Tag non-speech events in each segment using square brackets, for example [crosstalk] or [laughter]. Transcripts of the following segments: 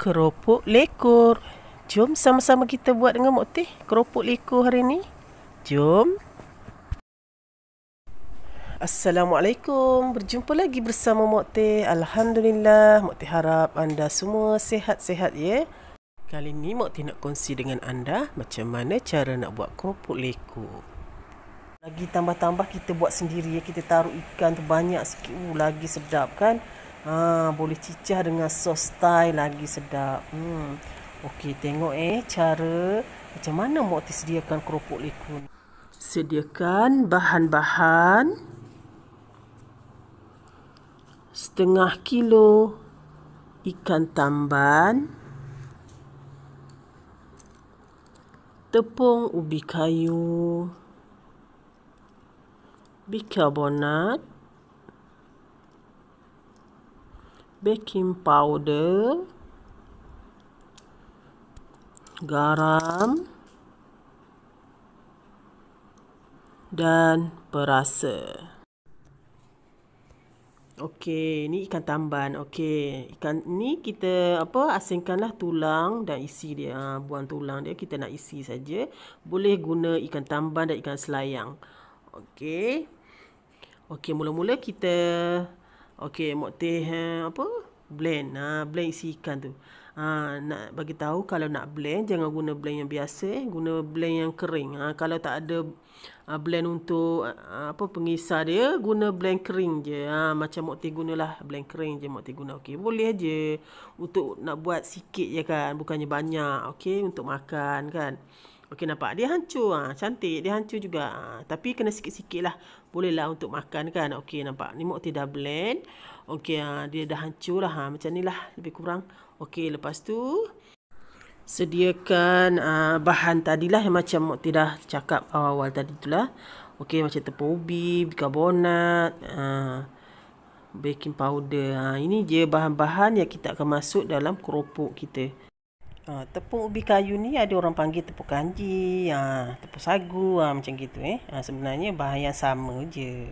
keropok lekor. Jom sama-sama kita buat dengan teh keropok lekor hari ni. Jom. Assalamualaikum. Berjumpa lagi bersama Moktih. Alhamdulillah. Moktih harap anda semua sehat-sehat ya. Kali ni Moktih nak kongsi dengan anda macam mana cara nak buat keropok lekor. Lagi tambah-tambah kita buat sendiri ya. Kita taruh ikan tu banyak sikit. Uh, lagi sedap kan. Ha, boleh cicah dengan sos Thai lagi sedap. Hmm. Okey, tengok eh cara macam mana Mokti sediakan keropok lekun. Sediakan bahan-bahan setengah kilo ikan tamban tepung ubi kayu bicarbonat baking powder, garam dan perasa. Okey, ni ikan tamban. Okey, ikan ni kita apa asingkanlah tulang dan isi dia. Ah, buang tulang dia kita nak isi saja. Boleh guna ikan tamban dan ikan selayang. Okey. Okey, mula-mula kita Okey, moktih eh, apa? Blend. Ha, blend isi ikan tu. Ha, nak bagi tahu kalau nak blend jangan guna blend yang biasa, eh. guna blend yang kering. Ha, kalau tak ada ha, blend untuk ha, apa pengisar dia, guna blend kering je. Ha, macam moktih gunalah blend kering je teh guna. Okey, boleh aje untuk nak buat sikit je kan, bukannya banyak. Okey, untuk makan kan. Okey nampak dia hancur ah ha. cantik dia hancur juga ha. tapi kena sikit-sikit lah boleh lah untuk makan kan okey nampak ni mokti dah blend okey ha. dia dah hancur lah ha. macam ni lah lebih kurang okey lepas tu sediakan uh, bahan lah yang macam mokti dah cakap awal-awal tadi itulah okey macam tepung ubi bikarbonat uh, baking powder ha. ini je bahan-bahan yang kita akan masuk dalam keropok kita Uh, tepung ubi kayu ni ada orang panggil tepung kanji, uh, tepung sagu uh, macam gitu eh. Uh, sebenarnya bahan yang sama je.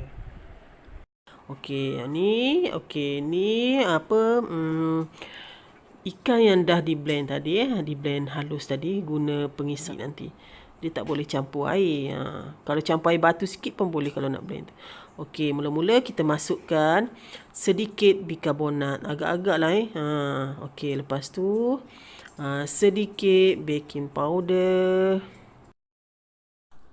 Okey, ni okey, ni apa mm, ikan yang dah di blend tadi eh, di blend halus tadi guna pengisi nanti. Dia tak boleh campur air. Uh. Kalau campur air batu sikit pun boleh kalau nak blend. Okey, mula-mula kita masukkan sedikit bikarbonat agak-agak lah eh. Ha, okey, lepas tu Ah, sedikit baking powder.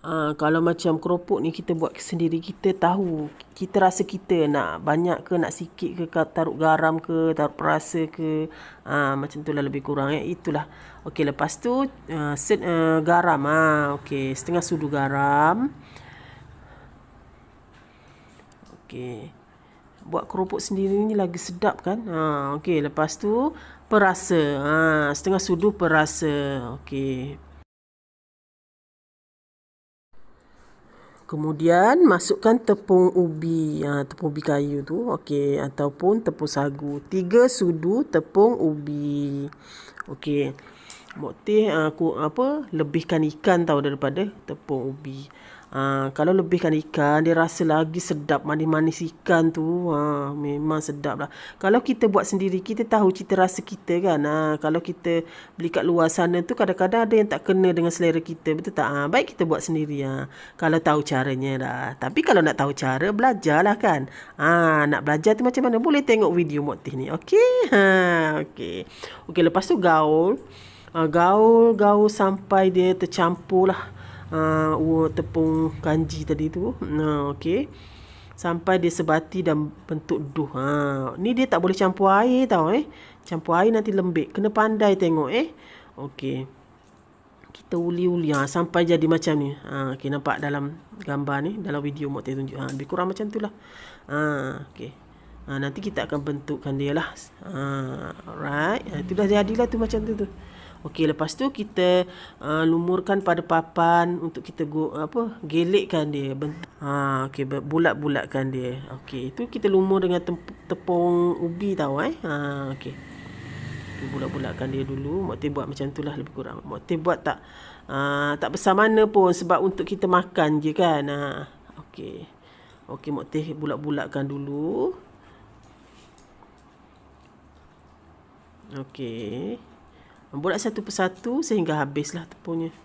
Uh, kalau macam keropok ni kita buat sendiri kita tahu kita rasa kita nak banyak ke nak sikit ke taruh garam ke taruh perasa ke uh, macam tu lah lebih kurang ya itulah okey lepas tu uh, set uh, garam ah okey setengah sudu garam okey buat keropok sendiri ni lagi sedap kan ha okey lepas tu perasa. Ha, setengah sudu perasa. Okey. Kemudian masukkan tepung ubi, ha, tepung ubi kayu tu, okey, ataupun tepung sagu. Tiga sudu tepung ubi, okey. Mok teh aku ha, apa? Lebihkan ikan tau daripada tepung ubi. Ha, kalau lebihkan ikan, dia rasa lagi sedap manis-manis ikan tu. Ha, memang sedap lah. Kalau kita buat sendiri, kita tahu cita rasa kita kan. Ha, kalau kita beli kat luar sana tu, kadang-kadang ada yang tak kena dengan selera kita. Betul tak? Ha, baik kita buat sendiri. Ha. Kalau tahu caranya dah. Tapi kalau nak tahu cara, belajarlah kan. Ha, nak belajar tu macam mana? Boleh tengok video Moktih ni. Okey? [laughs] Ha, Okey. Okey, lepas tu gaul. gaul, gaul sampai dia tercampur lah uh, tepung kanji tadi tu. Ha, okay. Sampai dia sebati dan bentuk duh. Ha. Ni dia tak boleh campur air tau eh. Campur air nanti lembik. Kena pandai tengok eh. okey Kita uli-uli. Ha, sampai jadi macam ni. Ha, okay, nampak dalam gambar ni. Dalam video Mokta tunjuk. Ha, lebih kurang macam tu lah. Ha, okay. Ha, nanti kita akan bentukkan dia lah. Ha, alright. Ha, itu jadilah tu macam tu tu. Okey, lepas tu kita uh, lumurkan pada papan untuk kita go, apa gelekkan dia. Ha okey bulat-bulatkan dia. Okey, itu kita lumur dengan tep tepung ubi tahu eh. Ha okey. Tu bulat-bulatkan dia dulu. Mokti buat macam itulah lebih kurang. Mokti buat tak uh, tak besar mana pun sebab untuk kita makan je kan. Ha okey. Okey, Mokti bulat-bulatkan dulu. Okey. Buat satu persatu sehingga habislah tepungnya.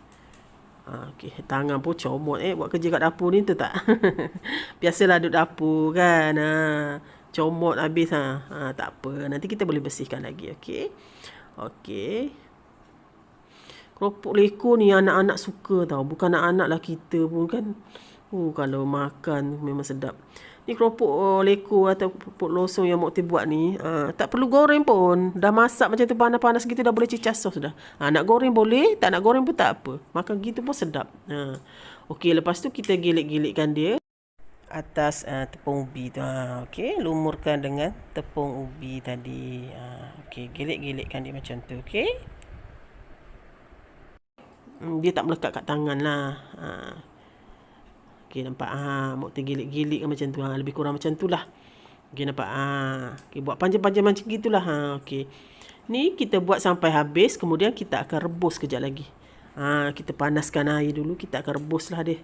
Ha, okay. Tangan pun comot eh. Buat kerja kat dapur ni tu tak? [laughs] Biasalah duduk dapur kan. Ha. Comot habis. Ha. Ha, tak apa. Nanti kita boleh bersihkan lagi. Okey. Okey. Keropok leko ni anak-anak suka tau. Bukan anak-anak lah kita pun kan. Uh, kalau makan memang sedap ni keropok oh, leko atau keropok losong yang Mokti buat ni uh, tak perlu goreng pun dah masak macam tu panas-panas gitu dah boleh cicah sos dah uh, nak goreng boleh tak nak goreng pun tak apa makan gitu pun sedap uh, ah. ok lepas tu kita gilik-gilikkan dia atas uh, tepung ubi tu uh, ok lumurkan dengan tepung ubi tadi uh, ok gilik-gilikkan dia macam tu ok hmm, dia tak melekat kat tangan lah uh, Okey nampak ah tinggi gilik-gilik kan macam tu ha lebih kurang macam tu lah. Okey nampak ah okey buat panjang-panjang macam gitulah ha okey. Ni kita buat sampai habis kemudian kita akan rebus kejap lagi. Ha kita panaskan air dulu kita akan rebus lah dia.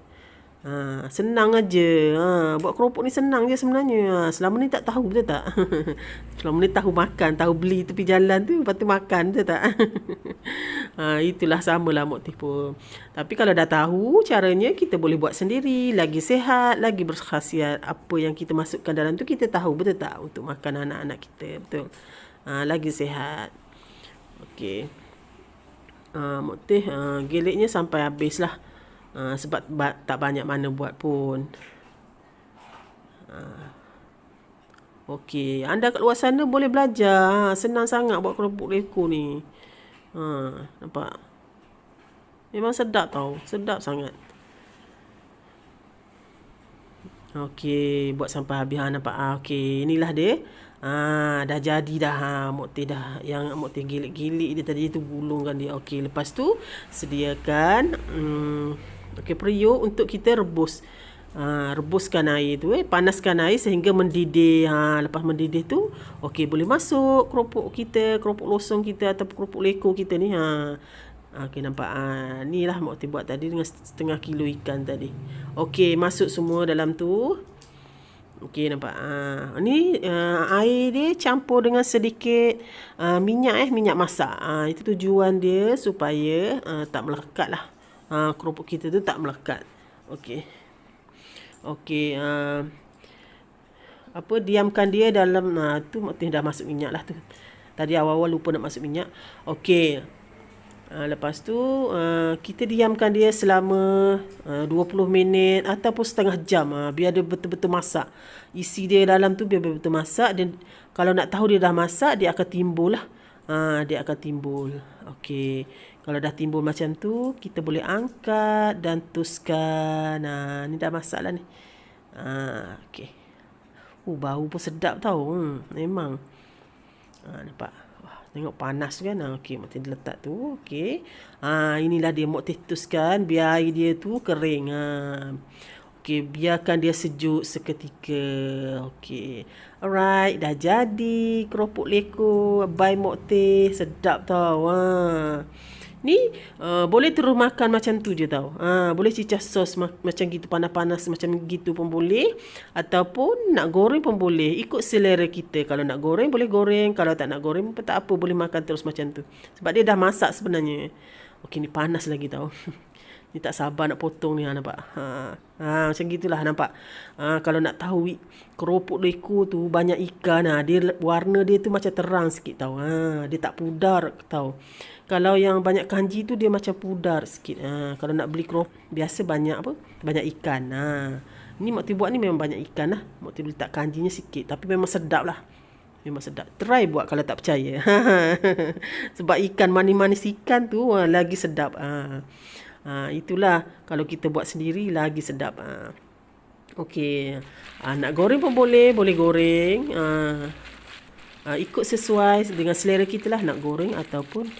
Ha senang aje. Ha buat keropok ni senang je sebenarnya. Ha, selama ni tak tahu betul tak? [laughs] selama ni tahu makan, tahu beli tepi jalan tu lepas tu makan betul tak? [laughs] Ha, itulah samalah motif pun. Tapi kalau dah tahu caranya, kita boleh buat sendiri. Lagi sehat, lagi berkhasiat. Apa yang kita masukkan dalam tu, kita tahu betul tak untuk makan anak-anak kita. Betul. Ha, lagi sehat. Okey. Ha, motif, ha, geleknya sampai habis lah. Ha, sebab tak banyak mana buat pun. Ha. Okey, anda kat luar sana boleh belajar. Ha, senang sangat buat kerupuk leko ni. Ha, nampak? Memang sedap tau. Sedap sangat. Okey, buat sampai habis ha, nampak. Ah, ha, okey, inilah dia. Ha, dah jadi dah ha, mukti dah yang mukti gilik-gilik dia tadi tu gulungkan dia. Okey, lepas tu sediakan hmm, okey periuk untuk kita rebus. Ah, rebuskan air tu eh panaskan air sehingga mendidih ha lepas mendidih tu okey boleh masuk keropok kita keropok losong kita atau keropok leko kita ni ha okey nampak ha, ni lah mokti buat tadi dengan setengah kilo ikan tadi okey masuk semua dalam tu okey nampak ah ha, ni uh, air dia campur dengan sedikit uh, minyak eh minyak masak ah ha, itu tujuan dia supaya uh, tak melekat lah ha, keropok kita tu tak melekat okey Okey uh, apa diamkan dia dalam nah uh, tu maknanya dah masuk minyak lah tu. Tadi awal-awal lupa nak masuk minyak. Okey. Uh, lepas tu uh, kita diamkan dia selama uh, 20 minit ataupun setengah jam uh, biar dia betul-betul masak. Isi dia dalam tu biar betul-betul masak dan kalau nak tahu dia dah masak dia akan timbullah uh, dia akan timbul. Okey. Kalau dah timbul macam tu, kita boleh angkat dan tuskan. Nah, ni dah masalah ni. Ah, uh, okey. Uh, bau pun sedap tau. Hmm, memang. Ah, uh, nampak. Wah, tengok panas kan. Ah, okey, macam dia letak tu. Okey. Ah, inilah dia mau tuskan biar dia tu kering. Ah. Okey, biarkan dia sejuk seketika. Okey. Alright, dah jadi keropok leko by mokte, Sedap tau. Ha. Ni uh, boleh terus makan macam tu je tau. Ha, boleh cicah sos ma- macam gitu panas-panas macam gitu pun boleh ataupun nak goreng pun boleh ikut selera kita. Kalau nak goreng boleh goreng, kalau tak nak goreng pun tak apa boleh makan terus macam tu. Sebab dia dah masak sebenarnya. Okey ni panas lagi tau. [laughs] Ni tak sabar nak potong ni ha, nampak. Ha. Ha, macam gitulah nampak. Ha, kalau nak tahu keropok leku tu banyak ikan ah. Ha. Dia warna dia tu macam terang sikit tau. Ha, dia tak pudar tau. Kalau yang banyak kanji tu dia macam pudar sikit. Ha, kalau nak beli keropok biasa banyak apa? Banyak ikan. Ha. Ni mak buat ni memang banyak ikan lah. Mak tu tak kanjinya sikit tapi memang sedap lah. Memang sedap. Try buat kalau tak percaya. [laughs] Sebab ikan manis-manis ikan tu ha, lagi sedap. Ha. Ha, itulah kalau kita buat sendiri lagi sedap. Ha. Okey. Ha, nak goreng pun boleh. Boleh goreng. Ha. Ha, ikut sesuai dengan selera kita lah nak goreng ataupun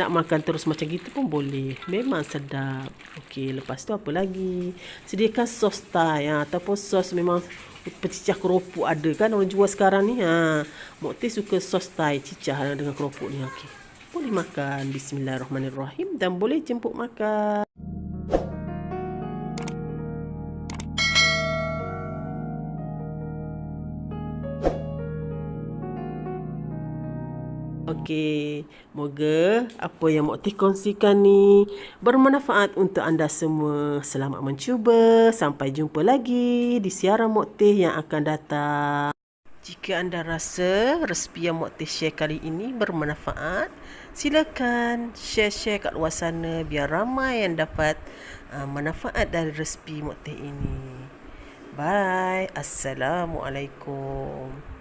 nak makan terus macam gitu pun boleh. Memang sedap. Okey, lepas tu apa lagi? Sediakan sos Thai ha, ataupun sos memang pecicah keropok ada kan orang jual sekarang ni. Ha, Mokti suka sos Thai cicah dengan keropok ni. Okey. Boleh makan. Bismillahirrahmanirrahim. Dan boleh jemput makan. Okey, moga apa yang Mokti kongsikan ni bermanfaat untuk anda semua. Selamat mencuba. Sampai jumpa lagi di siaran Mokti yang akan datang. Jika anda rasa resipi yang Mokti share kali ini bermanfaat, silakan share-share kat luar sana biar ramai yang dapat uh, manfaat dari resipi Mokti ini. Bye. Assalamualaikum.